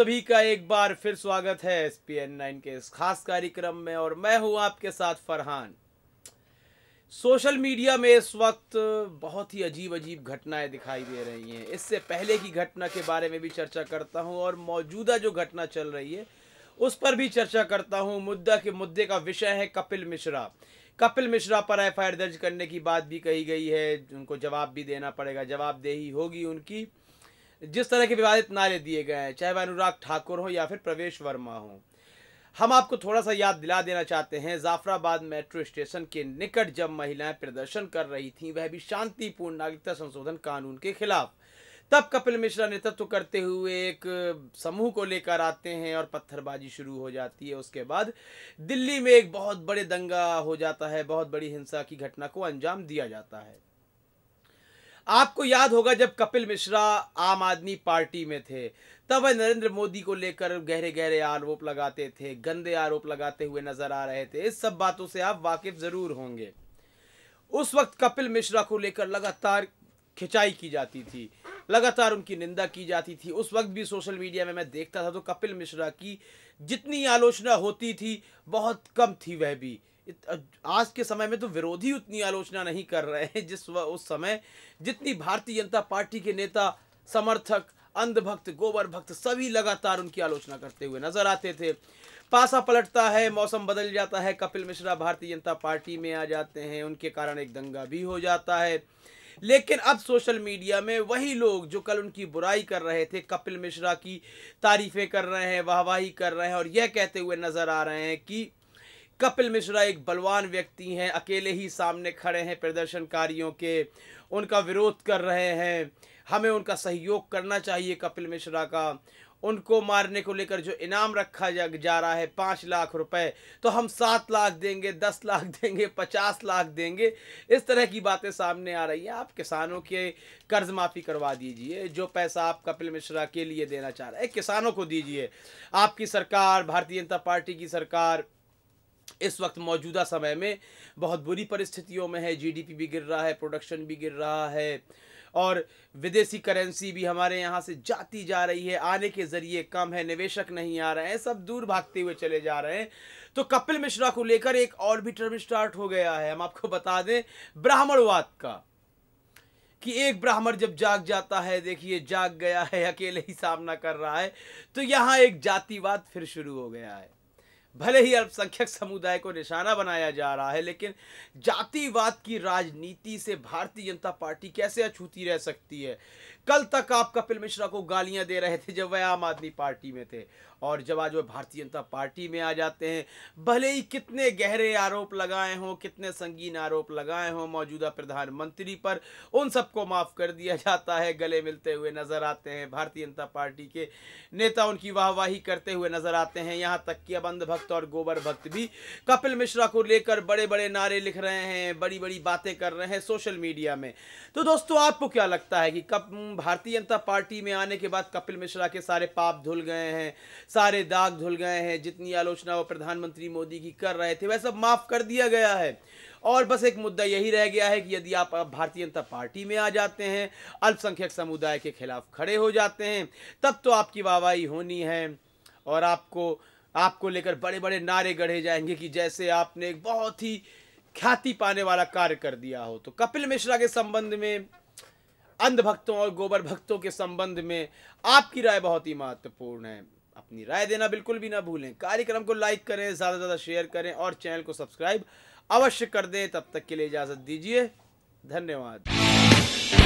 सभी का एक बार फिर स्वागत है एस पी एन नाइन के इस खास कार्यक्रम में और मैं हूं आपके साथ फरहान सोशल मीडिया में इस वक्त बहुत ही अजीब अजीब घटनाएं दिखाई दे रही हैं इससे पहले की घटना के बारे में भी चर्चा करता हूं और मौजूदा जो घटना चल रही है उस पर भी चर्चा करता हूं मुद्दा के मुद्दे का विषय है कपिल मिश्रा कपिल मिश्रा पर एफ दर्ज करने की बात भी कही गई है उनको जवाब भी देना पड़ेगा जवाबदेही होगी उनकी जिस तरह के विवादित नारे दिए गए हैं चाहे वह अनुराग ठाकुर हो या फिर प्रवेश वर्मा हो हम आपको थोड़ा सा याद दिला देना चाहते हैं जाफराबाद मेट्रो स्टेशन के निकट जब महिलाएं प्रदर्शन कर रही थीं वह भी शांतिपूर्ण नागरिकता संशोधन कानून के खिलाफ तब कपिल मिश्रा नेतृत्व करते हुए एक समूह को लेकर आते हैं और पत्थरबाजी शुरू हो जाती है उसके बाद दिल्ली में एक बहुत बड़े दंगा हो जाता है बहुत बड़ी हिंसा की घटना को अंजाम दिया जाता है आपको याद होगा जब कपिल मिश्रा आम आदमी पार्टी में थे तब वह नरेंद्र मोदी को लेकर गहरे गहरे आरोप लगाते थे गंदे आरोप लगाते हुए नजर आ रहे थे इस सब बातों से आप वाकिफ जरूर होंगे उस वक्त कपिल मिश्रा को लेकर लगातार खिंचाई की जाती थी लगातार उनकी निंदा की जाती थी उस वक्त भी सोशल मीडिया में मैं देखता था तो कपिल मिश्रा की जितनी आलोचना होती थी बहुत कम थी वह भी आज के समय में तो विरोधी उतनी आलोचना नहीं कर रहे हैं जिस उस समय जितनी भारतीय जनता पार्टी के नेता समर्थक अंधभक्त गोबर भक्त सभी लगातार उनकी आलोचना करते हुए नजर आते थे पासा पलटता है मौसम बदल जाता है कपिल मिश्रा भारतीय जनता पार्टी में आ जाते हैं उनके कारण एक दंगा भी हो जाता है लेकिन अब सोशल मीडिया में वही लोग जो कल उनकी बुराई कर रहे थे कपिल मिश्रा की तारीफें कर रहे हैं वाहवाही कर रहे हैं और यह कहते हुए नजर आ रहे हैं कि कपिल मिश्रा एक बलवान व्यक्ति हैं अकेले ही सामने खड़े हैं प्रदर्शनकारियों के उनका विरोध कर रहे हैं हमें उनका सहयोग करना चाहिए कपिल मिश्रा का उनको मारने को लेकर जो इनाम रखा जा, जा रहा है पाँच लाख रुपए तो हम सात लाख देंगे दस लाख देंगे पचास लाख देंगे इस तरह की बातें सामने आ रही हैं आप किसानों के कर्ज माफ़ी करवा दीजिए जो पैसा आप कपिल मिश्रा के लिए देना चाह रहे हैं किसानों को दीजिए आपकी सरकार भारतीय जनता पार्टी की सरकार इस वक्त मौजूदा समय में बहुत बुरी परिस्थितियों में है जीडीपी भी गिर रहा है प्रोडक्शन भी गिर रहा है और विदेशी करेंसी भी हमारे यहाँ से जाती जा रही है आने के ज़रिए कम है निवेशक नहीं आ रहे हैं सब दूर भागते हुए चले जा रहे हैं तो कपिल मिश्रा को लेकर एक और भी टर्म स्टार्ट हो गया है हम आपको बता दें ब्राह्मणवाद का कि एक ब्राह्मण जब जाग जाता है देखिए जाग गया है अकेले ही सामना कर रहा है तो यहाँ एक जातिवाद फिर शुरू हो गया है भले ही अल्पसंख्यक समुदाय को निशाना बनाया जा रहा है लेकिन जातिवाद की राजनीति से भारतीय जनता पार्टी कैसे अछूती रह सकती है कल तक आप कपिल मिश्रा को गालियां दे रहे थे जब वह आम आदमी पार्टी में थे और जब आज वो भारतीय जनता पार्टी में आ जाते हैं भले ही कितने गहरे आरोप लगाए हों कितने संगीन आरोप लगाए हों मौजूदा प्रधानमंत्री पर उन सबको माफ़ कर दिया जाता है गले मिलते हुए नज़र आते हैं भारतीय जनता पार्टी के नेता उनकी वाहवाही करते हुए नज़र आते हैं यहाँ तक कि अबंध भक्त और गोबर भक्त भी कपिल मिश्रा को लेकर बड़े बड़े नारे लिख रहे हैं बड़ी बड़ी बातें कर रहे हैं सोशल मीडिया में तो दोस्तों आपको क्या लगता है कि कब भारतीय जनता पार्टी में आने के बाद कपिल मिश्रा के सारे पाप धुल गए हैं सारे दाग धुल गए हैं जितनी आलोचना वो प्रधानमंत्री मोदी की कर रहे थे वह सब माफ़ कर दिया गया है और बस एक मुद्दा यही रह गया है कि यदि आप भारतीय जनता पार्टी में आ जाते हैं अल्पसंख्यक समुदाय के खिलाफ खड़े हो जाते हैं तब तो आपकी वाहवाही होनी है और आपको आपको लेकर बड़े बड़े नारे गढ़े जाएंगे कि जैसे आपने एक बहुत ही ख्याति पाने वाला कार्य कर दिया हो तो कपिल मिश्रा के संबंध में अंधभक्तों और गोबर भक्तों के संबंध में आपकी राय बहुत ही महत्वपूर्ण है अपनी राय देना बिल्कुल भी ना भूलें कार्यक्रम को लाइक करें ज़्यादा से ज़्यादा शेयर करें और चैनल को सब्सक्राइब अवश्य कर दें तब तक के लिए इजाज़त दीजिए धन्यवाद